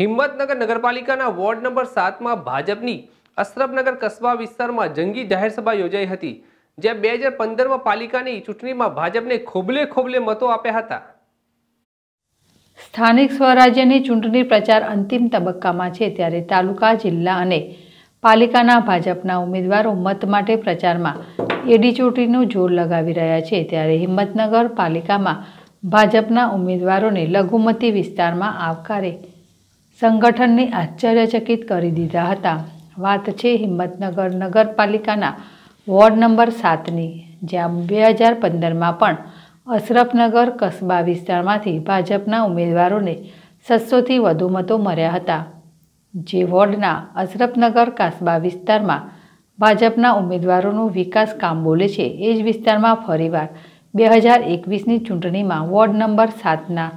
હિંમતનગર નગરપાલિકાના ward number સાતમાં ભાજપની અશરફનગર કસ્બા વિસ્તારમાં જંગી જાહેરસભા યોજાઈ હતી જ્યાં બે હજાર પંદરમાં પાલિકાની ચૂંટણીમાં ભાજપને ખોબલે ખોબલે મતો આપ્યા હતા સ્થાનિક સ્વરાજ્યની ચૂંટણી પ્રચાર અંતિમ તબક્કામાં છે ત્યારે તાલુકા જિલ્લા અને પાલિકાના ભાજપના ઉમેદવારો મત માટે પ્રચારમાં એડીચોટીનું જોર લગાવી રહ્યા છે ત્યારે હિંમતનગર પાલિકામાં ભાજપના ઉમેદવારોને લઘુમતી વિસ્તારમાં આવકારે સંગઠનને આશ્ચર્યચકિત કરી દીધા હતા વાત છે હિંમતનગર નગરપાલિકાના વોર્ડ નંબર સાતની જ્યાં બે હજાર પંદરમાં પણ અશરફનગર કસ્બા વિસ્તારમાંથી ભાજપના ઉમેદવારોને સત્સોથી વધુ મતો મળ્યા હતા જે વોર્ડના અશરફનગર કસ્બા વિસ્તારમાં ભાજપના ઉમેદવારોનું વિકાસ કામ બોલે છે એ જ વિસ્તારમાં ફરીવાર બે હજાર એકવીસની ચૂંટણીમાં વોર્ડ નંબર સાતના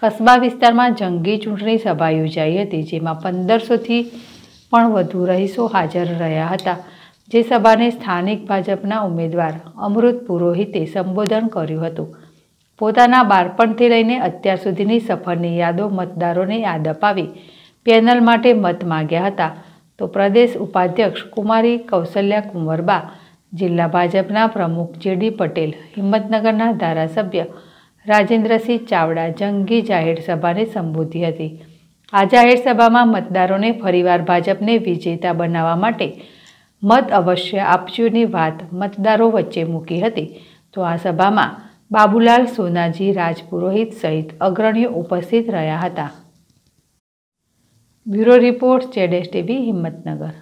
કસ્બા વિસ્તારમાં જંગી ચૂંટણી સભા યોજાઈ હતી જેમાં પંદરસોથી પણ વધુ રહીશો હાજર રહ્યા હતા જે સભાને સ્થાનિક ભાજપના ઉમેદવાર અમૃત પુરોહિતે સંબોધન કર્યું હતું પોતાના બાળપણથી લઈને અત્યાર સુધીની સફરની યાદો મતદારોને યાદ અપાવી પેનલ માટે મત માગ્યા હતા તો પ્રદેશ ઉપાધ્યક્ષ કુમારી કૌશલ્યા કુંવરબા જિલ્લા ભાજપના પ્રમુખ જેડી પટેલ હિંમતનગરના ધારાસભ્ય રાજેન્દ્રસિંહ ચાવડા જંગી જાહેર સભાને સંબોધી હતી આ જાહેર સભામાં મતદારોને ફરીવાર ભાજપને વિજેતા બનાવવા માટે મત અવશ્ય આપજોની વાત મતદારો વચ્ચે મૂકી હતી તો આ સભામાં બાબુલાલ સોનાજી રાજપુરોહિત સહિત અગ્રણીઓ ઉપસ્થિત રહ્યા હતા બ્યુરો રિપોર્ટ જેડેશ ટીવી હિંમતનગર